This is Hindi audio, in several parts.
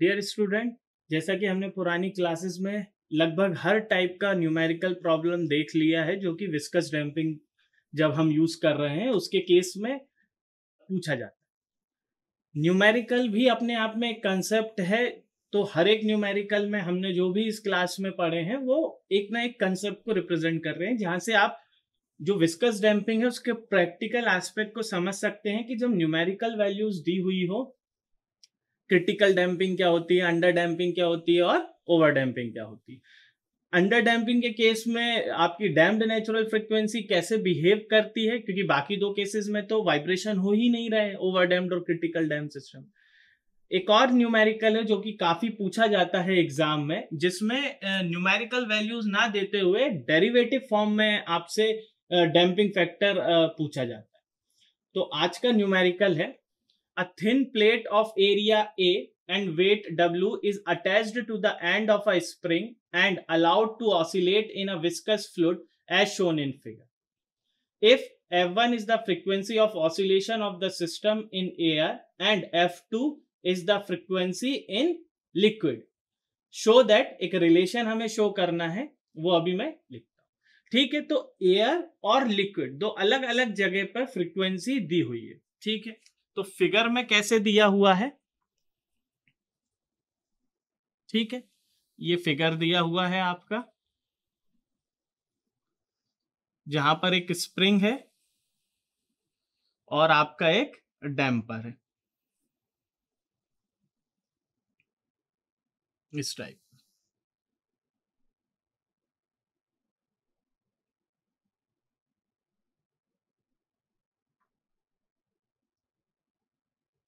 डियर स्टूडेंट जैसा कि हमने पुरानी क्लासेस में लगभग हर टाइप का न्यूमेरिकल प्रॉब्लम देख लिया है जो कि विस्कस डैम्पिंग जब हम यूज कर रहे हैं उसके केस में पूछा जाता है न्यूमेरिकल भी अपने आप में एक कंसेप्ट है तो हर एक न्यूमेरिकल में हमने जो भी इस क्लास में पढ़े हैं वो एक ना एक कंसेप्ट को रिप्रेजेंट कर रहे हैं जहां से आप जो विस्कस डैम्पिंग है उसके प्रैक्टिकल एस्पेक्ट को समझ सकते हैं कि जब न्यूमेरिकल वैल्यूज दी हुई हो क्रिटिकल डैम्पिंग क्या होती है अंडर डैम्पिंग क्या होती है और ओवर डैम्पिंग क्या होती है अंडर डैम्पिंग के केस में आपकी डैम्ड नेचुरल फ्रिक्वेंसी कैसे बिहेव करती है क्योंकि बाकी दो केसेस में तो वाइब्रेशन हो ही नहीं रहे ओवर डैम्ड और क्रिटिकल डैम सिस्टम एक और न्यूमेरिकल है जो कि काफी पूछा जाता है एग्जाम में जिसमें न्यूमेरिकल वैल्यूज ना देते हुए डेरिवेटिव फॉर्म में आपसे डैम्पिंग फैक्टर पूछा जाता है तो आज का न्यूमेरिकल है A thin plate of area A and weight W is attached to the end of a spring and allowed to oscillate in a viscous fluid as shown in figure. If F1 is the frequency of oscillation of the system in air and F2 is the frequency in liquid. Show that ek relation hame show karna hai wo abhi main लिखता हूँ ठीक है तो एयर और लिक्विड दो अलग अलग जगह पर फ्रीक्वेंसी दी हुई है ठीक है तो फिगर में कैसे दिया हुआ है ठीक है ये फिगर दिया हुआ है आपका जहां पर एक स्प्रिंग है और आपका एक डैम्पर है इस टाइप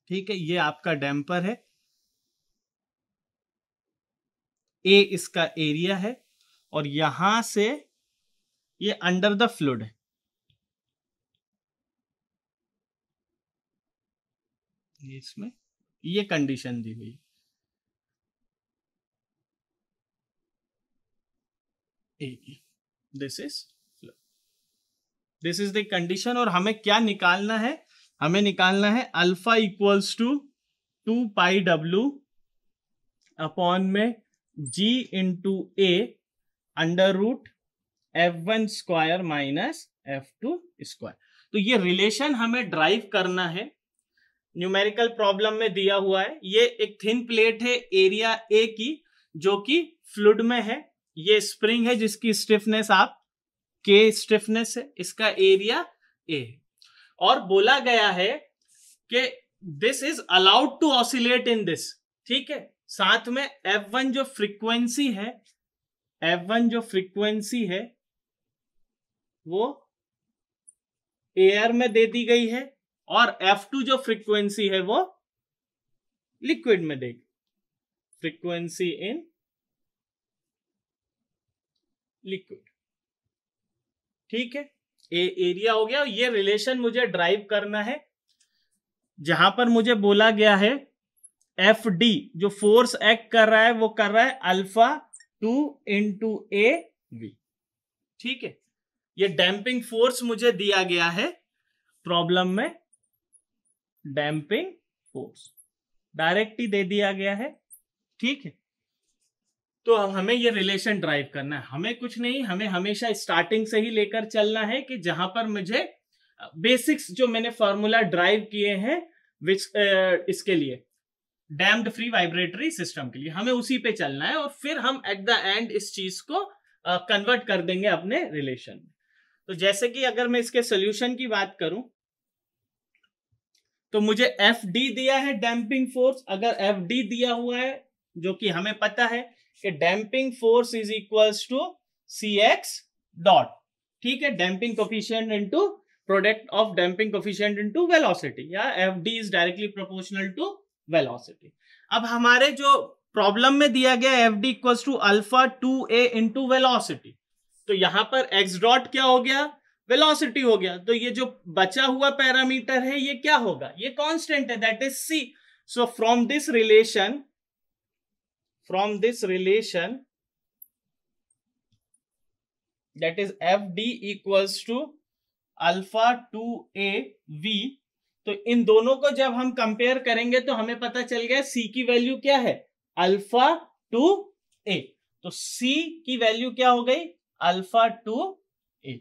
ठीक है ये आपका डैम्पर है ए इसका एरिया है और यहां से ये अंडर द फ्लूड है इसमें ये कंडीशन दी हुई this is this is the condition और हमें क्या निकालना है हमें निकालना है alpha equals to two pi W upon में जी इंटू ए under root F one square minus F two square तो ये रिलेशन हमें ड्राइव करना है न्यूमेरिकल प्रॉब्लम में दिया हुआ है ये एक थिन प्लेट है एरिया ए की जो कि फ्लूड में है ये स्प्रिंग है जिसकी स्टिफनेस आप के स्टिफनेस है इसका एरिया ए है और बोला गया है कि this is allowed to oscillate in this ठीक है साथ में एफ वन जो फ्रीक्वेंसी है एफ वन जो फ्रीक्वेंसी है वो एयर में दे दी गई है और एफ टू जो फ्रीक्वेंसी है वो लिक्विड में देगी फ्रीक्वेंसी इन लिक्विड ठीक है ए, एरिया हो गया ये रिलेशन मुझे ड्राइव करना है जहां पर मुझे बोला गया है एफ डी जो फोर्स एक्ट कर रहा है वो कर रहा है alpha two into A V ठीक है ये डैम्पिंग फोर्स मुझे दिया गया है प्रॉब्लम में डैम्पिंग फोर्स डायरेक्ट ही दे दिया गया है ठीक है तो हमें ये रिलेशन ड्राइव करना है हमें कुछ नहीं हमें हमेशा स्टार्टिंग से ही लेकर चलना है कि जहां पर मुझे बेसिक्स जो मैंने फॉर्मूला ड्राइव किए हैं विच इसके लिए डैम्ड फ्री वाइब्रेटरी सिस्टम के लिए हमें उसी पे चलना है और फिर हम एट द एंड इस चीज को कन्वर्ट uh, कर देंगे अपने रिलेशन में तो जैसे कि अगर मैं इसके सोल्यूशन की बात करूं तो मुझे एफ डी दिया है डैम्पिंग फोर्स अगर एफ डी दिया हुआ है जो कि हमें पता है कि damping force is equals to C X dot ठीक है damping coefficient into product of damping coefficient into velocity या F D is directly proportional to velocity अब हमारे जो प्रॉब्लम में दिया गया F D equals to alpha two A into velocity तो यहां पर एक्स डॉट क्या हो गया वेलोसिटी हो गया तो ये जो बचा हुआ पैरामीटर है ये क्या होगा ये कांस्टेंट है that is C so from this relation from this relation that is fd equals to alpha two A V तो इन दोनों को जब हम कंपेयर करेंगे तो हमें पता चल गया सी की वैल्यू क्या है अल्फा टू ए तो सी की वैल्यू क्या हो गई अल्फा टू ए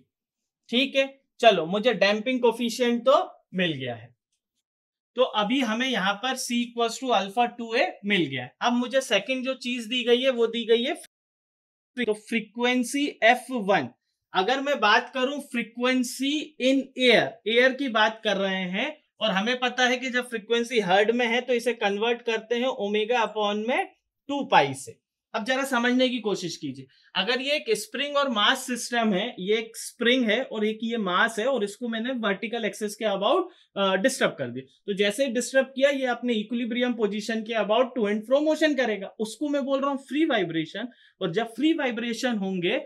ठीक है चलो मुझे डैम्पिंग कोफिशियंट तो मिल गया है तो अभी हमें यहाँ पर c equals to alpha two A मिल गया है अब मुझे सेकंड जो चीज दी गई है वो दी गई है तो फ्रीक्वेंसी एफ वन अगर मैं बात करूं फ्रीक्वेंसी इन एयर एयर की बात कर रहे हैं और हमें पता है कि जब फ्रीक्वेंसी हर्ड में है तो इसे कन्वर्ट करते हैं ओमेगा अपॉन में टू पाई से अब जरा समझने की कोशिश कीजिए अगर ये एक स्प्रिंग और मास सिस्टम है ये एक स्प्रिंग है और एक ये मास है और इसको मैंने वर्टिकल एक्सेस के अबाउट डिस्टर्ब कर दिया तो जैसे डिस्टर्ब किया ये अपने इक्विलिब्रियम पोजीशन के about to and fro motion करेगा उसको मैं बोल रहा हूँ फ्री वाइब्रेशन और जब फ्री वाइब्रेशन होंगे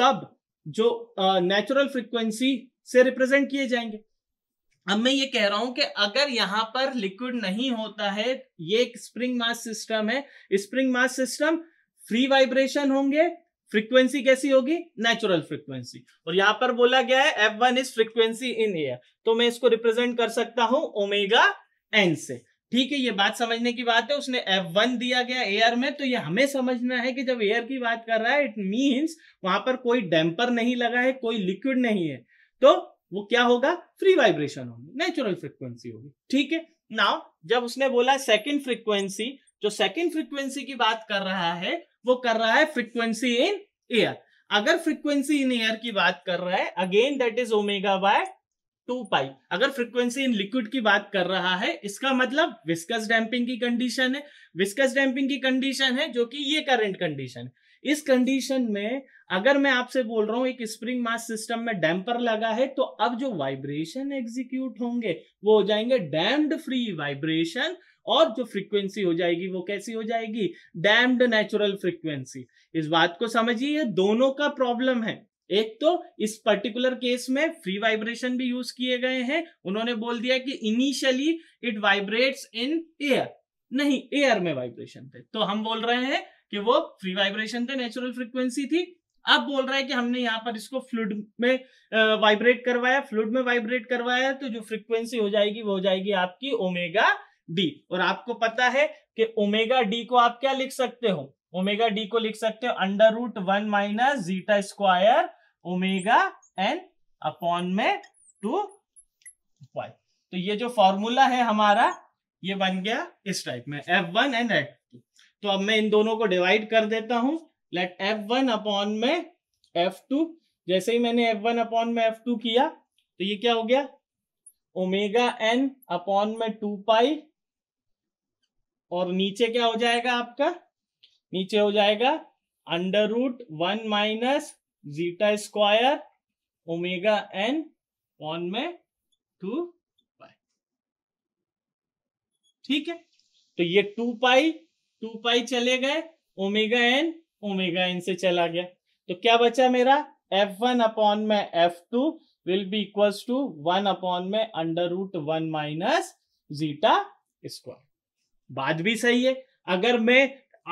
तब जो नेचुरल uh, फ्रिक्वेंसी से रिप्रेजेंट किए जाएंगे अब मैं ये कह रहा हूं कि अगर यहां पर लिक्विड नहीं होता है ये एक स्प्रिंग मास सिस्टम है spring mass system free vibration होंगे फ्रीक्वेंसी कैसी होगी नेचुरल फ्रीक्वेंसी और यहां पर बोला गया है F one is frequency in air तो मैं इसको रिप्रेजेंट कर सकता हूं ओमेगा एन से ठीक है ये बात समझने की बात है उसने एफ वन दिया गया एयर में तो ये हमें समझना है कि जब एयर की बात कर रहा है इट मीन्स वहां पर कोई डैम्पर नहीं लगा है कोई लिक्विड नहीं है तो वो क्या होगा फ्री वाइब्रेशन होगी नेचुरल फ्रीक्वेंसी होगी ठीक है नाउ जब उसने बोला सेकेंड फ्रीक्वेंसी जो सेकेंड फ्रिक्वेंसी की बात कर रहा है वो कर रहा है फ्रीक्वेंसी इन एयर अगर फ्रीक्वेंसी इन एयर की बात कर रहा है again that is omega by two pi अगर फ्रीक्वेंसी इन लिक्विड की बात कर रहा है इसका मतलब विस्कस डैम्पिंग की कंडीशन है विस्कस डैम्पिंग की कंडीशन है जो कि ये करंट कंडीशन इस कंडीशन में अगर मैं आपसे बोल रहा हूं एक स्प्रिंग मास सिस्टम में डैम्पर लगा है तो अब जो वाइब्रेशन एग्जीक्यूट होंगे वो हो जाएंगे डैम्ड फ्री वाइब्रेशन और जो फ्रीक्वेंसी हो जाएगी वो कैसी हो जाएगी डैम्ड नेचुरल फ्रीक्वेंसी इस बात को समझिए दोनों का प्रॉब्लम है एक तो इस पर्टिकुलर केस में फ्री वाइब्रेशन भी यूज किए गए हैं उन्होंने बोल दिया कि initially it vibrates in air नहीं एयर में वाइब्रेशन थे तो हम बोल रहे हैं कि वो फ्री वाइब्रेशन थे नेचुरल फ्रीक्वेंसी थी अब बोल रहा है कि हमने यहां पर इसको फ्लूड में वाइब्रेट करवाया फ्लूड में वाइब्रेट करवाया तो जो फ्रीक्वेंसी हो जाएगी वो हो जाएगी आपकी ओमेगा डी और आपको पता है कि ओमेगा डी को आप क्या लिख सकते हो ओमेगा डी को लिख सकते हो under root one minus zeta square omega N upon में टू वाई तो ये जो फॉर्मूला है हमारा ये बन गया इस टाइप में F one and F two तो अब मैं इन दोनों को डिवाइड कर देता हूं लेट एफ वन अपॉन में एफ टू जैसे ही मैंने एफ वन अपॉन में एफ टू किया तो ये क्या हो गया ओमेगा एन अपॉन में टू पाई और नीचे क्या हो जाएगा आपका नीचे हो जाएगा under root one minus zeta square omega N on में टू पाई ठीक है तो ये टू पाई टू पाई चले गए ओमेगा एन ओमेगा एन से चला गया तो क्या बचा मेरा एफ वन अपॉन में F two will be equals to one upon में under root one minus zeta square बात भी सही है अगर मैं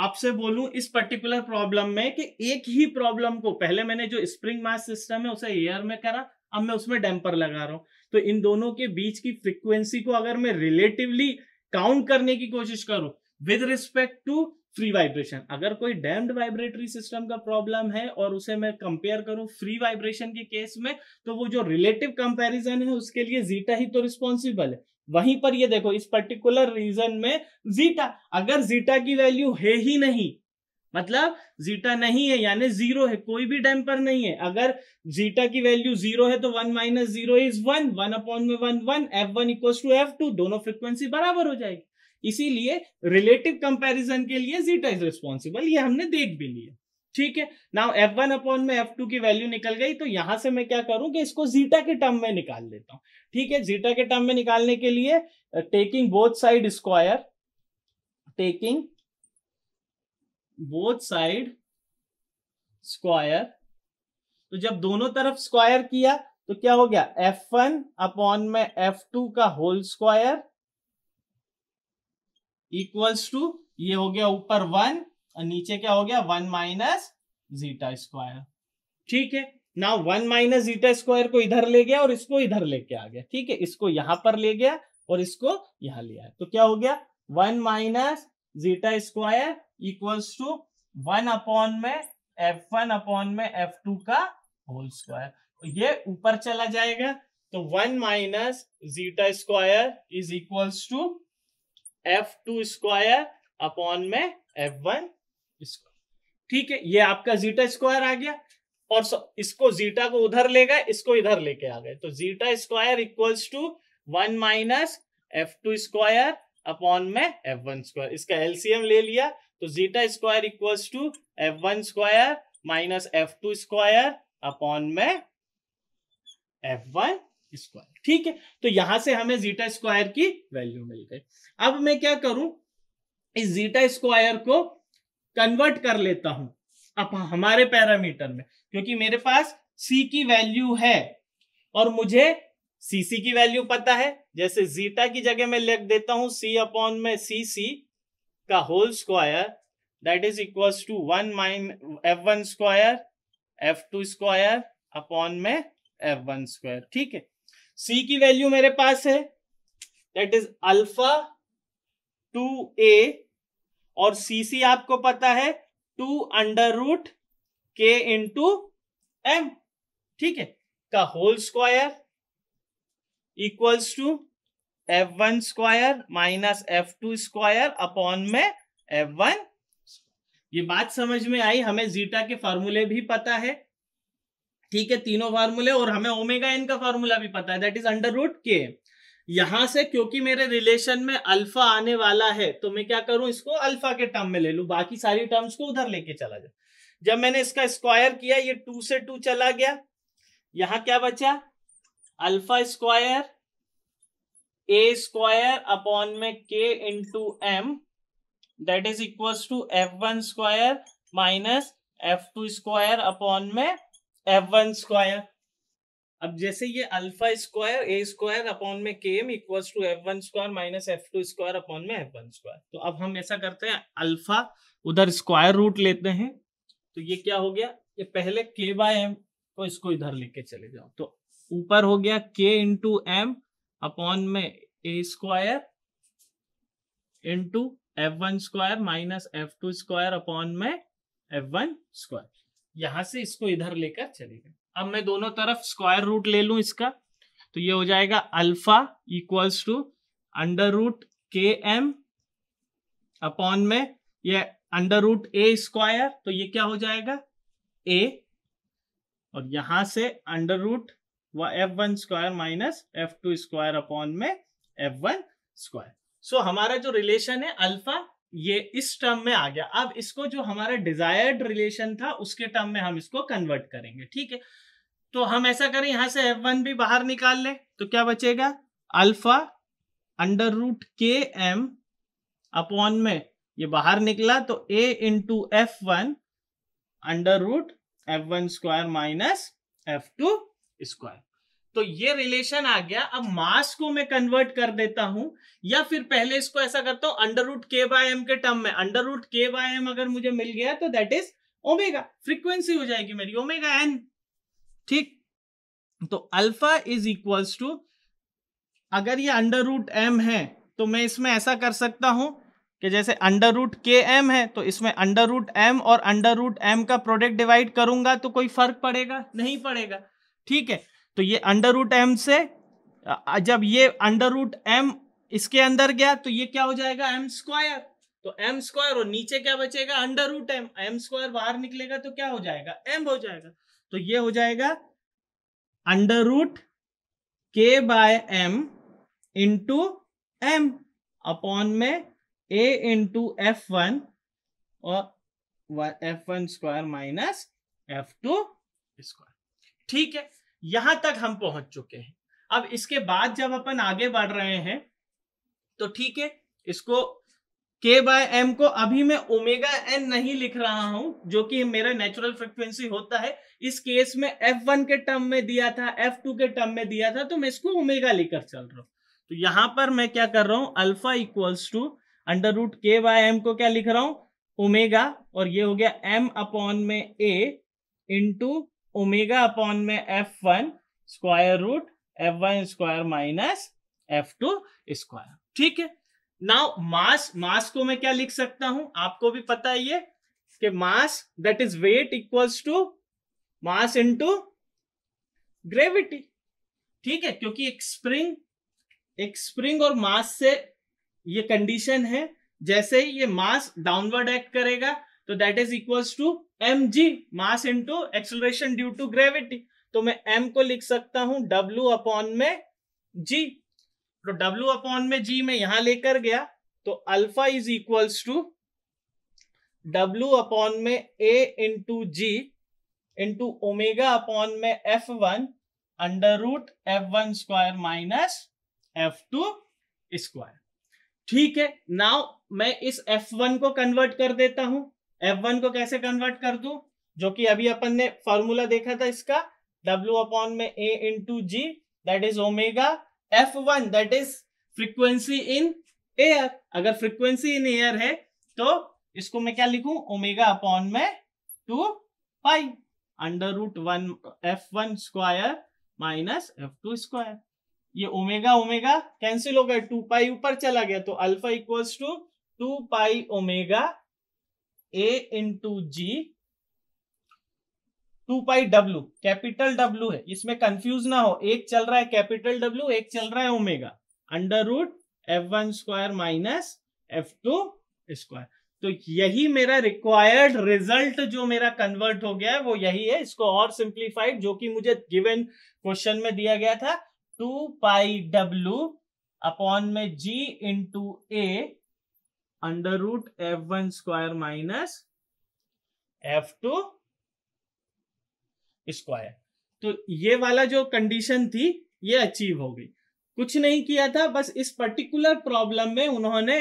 आपसे बोलूं इस पर्टिकुलर प्रॉब्लम में कि एक ही प्रॉब्लम को पहले मैंने जो स्प्रिंग मास सिस्टम है उसे एयर में करा अब मैं उसमें डैम्पर लगा रहा हूं तो इन दोनों के बीच की फ्रिक्वेंसी को अगर मैं रिलेटिवली काउंट करने की कोशिश करूं with respect to free vibration अगर कोई डैम्ड वाइब्रेटरी सिस्टम का प्रॉब्लम है और उसे मैं कंपेयर करूं फ्री वाइब्रेशन के केस में तो वो जो रिलेटिव कंपैरिजन है उसके लिए जीटा ही तो रिस्पॉन्सिबल है वहीं पर ये देखो इस पर्टिकुलर रीजन में जीटा अगर जीटा की वैल्यू है ही नहीं मतलब जीटा नहीं है यानी जीरो है कोई भी डैम्पर नहीं है अगर जीटा की वैल्यू जीरो है तो one minus zero is one one upon में one one F one equal to f two दोनों फ्रिक्वेंसी बराबर हो जाएगी इसीलिए रिलेटिव कंपैरिजन के लिए जीटा इज रिस्पॉन्सिबल ये हमने देख भी लिया ठीक है नाउ एफ वन अपॉन में एफ टू की वैल्यू निकल गई तो यहां से मैं क्या करूं कि इसको जीटा के टर्म में निकाल लेता हूं ठीक है जीटा के टर्म में निकालने के लिए taking both side square taking both side square तो जब दोनों तरफ स्क्वायर किया तो क्या हो गया एफ वन अपॉन में एफ टू का होल स्क्वायर इक्वल्स टू ये हो गया ऊपर वन और नीचे क्या हो गया वन माइनस जीटा स्क्वायर ठीक है ना वन माइनस जीटा स्क्वायर को इधर ले गया और इसको इधर लेके आ गया ठीक है इसको यहां पर ले गया और इसको यहां लिया आया तो क्या हो गया one minus zeta square equals to one upon में एफ वन अपॉन में एफ टू का होल स्क्वायर तो ये ऊपर चला जाएगा तो one minus zeta square is equals to f two square upon में एफ वन इसको ठीक है ये आपका जीटा स्क्वायर आ गया और इसको जीटा को उधर ले गए इसको इधर लेके आ गए तो zeta square equals to one minus F two square upon में एफ वन स्क्वायर इसका एलसीएम ले लिया तो zeta square equals to F one square minus F two square upon में एफ वन स्क्वायर ठीक है तो यहां से हमें जीटा स्क्वायर की वैल्यू मिल गई अब मैं क्या करूं इस जीटा स्क्वायर को कन्वर्ट कर लेता हूं अब हमारे पैरामीटर में क्योंकि मेरे पास सी की वैल्यू है और मुझे सी सी की वैल्यू पता है जैसे जीटा की जगह में लिख देता हूं सी अपॉन में सी सी का whole square that is equal to one minus F one square F two square upon में एफ वन स्क्वायर ठीक है सी की वैल्यू मेरे पास है that is alpha two A और सीसी आपको पता है टू अंडर रूट के इंटू एम ठीक है का whole square equals to F one square minus F two square upon में एफ वन ये बात समझ में आई हमें जीटा के फार्मूले भी पता है ठीक है तीनों फार्मूले और हमें ओमेगा एन का फार्मूला भी पता है दैट इज अंडर रूट के यहां से क्योंकि मेरे रिलेशन में अल्फा आने वाला है तो मैं क्या करूं इसको अल्फा के टर्म में ले लू बाकी सारी टर्म्स को उधर लेके चला जाऊ जब मैंने इसका स्क्वायर किया ये टू से टू चला गया यहां क्या बचा alpha square a square upon में k into m that is equal to F one square minus F two square upon में एफ वन स्क्वायर अब जैसे ये alpha square a square upon में k m equal to F one square minus F two square upon में एफ वन स्क्वायर तो अब हम ऐसा करते हैं अल्फा उधर स्क्वायर रूट लेते हैं तो ये क्या हो गया ये पहले के बाय एम को इसको इधर लेके चले जाओ तो ऊपर हो गया के इंटू एम अपॉन में a square into f one square minus F two square upon में एफ वन स्क्वायर यहां से इसको इधर लेकर चले गए अब मैं दोनों तरफ स्क्वायर रूट ले लूं इसका तो ये हो जाएगा alpha equals to under root k m upon में ये अंडर रूट ए स्क्वायर तो ये क्या हो जाएगा ए और यहां से under root F one square minus F two square upon में एफ वन स्क्वायर सो हमारा जो रिलेशन है अल्फा ये इस टर्म में आ गया अब इसको जो हमारा डिजायर्ड रिलेशन था उसके टर्म में हम इसको कन्वर्ट करेंगे ठीक है तो हम ऐसा करें यहां से एफ वन भी बाहर निकाल ले तो क्या बचेगा alpha under root k m upon में ये बाहर निकला तो a into f one under root F one square minus F two square तो ये रिलेशन आ गया अब मास को मैं कन्वर्ट कर देता हूं या फिर पहले इसको ऐसा करता हूं under root k by m के टर्म में under root k by m अगर मुझे मिल गया तो दैट इज ओमेगा फ्रीक्वेंसी हो जाएगी मेरी ओमेगा एन ठीक तो अल्फा इज इक्वल्स टू अगर ये अंडर रूट एम है तो मैं इसमें ऐसा कर सकता हूं कि जैसे अंडर रूट के एम है तो इसमें अंडर रूट एम और अंडर रूट एम का प्रोडक्ट डिवाइड करूंगा तो कोई फर्क पड़ेगा नहीं पड़ेगा ठीक है तो ये अंडर रूट एम से जब ये अंडर रूट एम इसके अंदर गया तो ये क्या हो जाएगा एम स्क्वायर तो एम स्क्वायर और नीचे क्या बचेगा under root m m square बाहर निकलेगा तो क्या हो जाएगा एम हो जाएगा तो ये हो जाएगा under root k by m into m upon में ए इंटू एफ वन और f one square minus F two square ठीक है यहां तक हम पहुंच चुके हैं अब इसके बाद जब अपन आगे बढ़ रहे हैं तो ठीक है इसको K बाय एम को अभी मैं ओमेगा एन नहीं लिख रहा हूं जो कि मेरा नेचुरल फ्रिक्वेंसी होता है इस केस में एफ वन के टर्म में दिया था एफ टू के टर्म में दिया था तो मैं इसको ओमेगा लेकर चल रहा हूं तो यहां पर मैं क्या कर रहा हूं alpha equals to under root k by m को क्या लिख रहा हूं ओमेगा और ये हो गया एम अपॉन में ए इंटू ओमेगा अपॉन में F one square root F one square minus F two square ठीक है नाउ मास मास को मैं क्या लिख सकता हूं आपको भी पता है ये कि mass that is weight equals to mass into gravity ठीक है क्योंकि एक स्प्रिंग एक स्प्रिंग और मास से ये कंडीशन है जैसे ही ये मास डाउनवर्ड एक्ट करेगा तो that is equal to m g mass into acceleration due to gravity तो मैं एम को लिख सकता हूं डब्ल्यू अपॉन में जी तो डब्ल्यू अपॉन में जी मैं यहां लेकर गया तो अल्फा इज इक्वल्स टू डब्ल्यू अपॉन में a into g into omega upon में F one under root F one square minus F two square ठीक है नाउ मैं इस एफ वन को कन्वर्ट कर देता हूं एफ वन को कैसे कन्वर्ट कर दू जो कि अभी अपन ने फॉर्मूला देखा था इसका डब्ल्यू अपॉन में A two G that is omega F one that is frequency in air अगर फ्रीक्वेंसी इन एयर है तो इसको मैं क्या लिखू ओमेगा अपॉन में two pi under root one F one square minus F two square ये ओमेगा ओमेगा कैंसिल हो गया टू पाई ऊपर चला गया तो alpha equals to two pi omega A into G two pi W capital W है इसमें कंफ्यूज ना हो एक चल रहा है कैपिटल डब्ल्यू एक चल रहा है omega under root F one square minus F two square तो यही मेरा रिक्वायर्ड रिजल्ट जो मेरा कन्वर्ट हो गया है वो यही है इसको और सिंप्लीफाइड जो कि मुझे गिवन क्वेश्चन में दिया गया था टू पाई डब्ल्यू अपॉन में जी इंटू ए under root F one square minus F two square तो ये वाला जो कंडीशन थी ये अचीव हो गई कुछ नहीं किया था बस इस पर्टिकुलर प्रॉब्लम में उन्होंने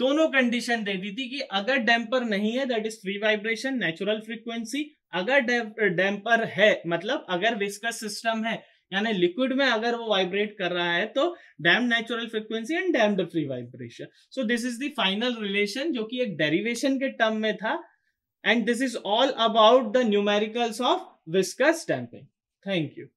दोनों कंडीशन दे दी थी कि अगर डैम्पर नहीं है that is free vibration natural frequency अगर डैम्पर है मतलब अगर विस्कस सिस्टम है यानी लिक्विड में अगर वो वाइब्रेट कर रहा है तो damped natural frequency and damped free vibration so this is the final relation जो कि एक डेरिवेशन के टर्म में था and this is all about the numericals of viscous damping thank you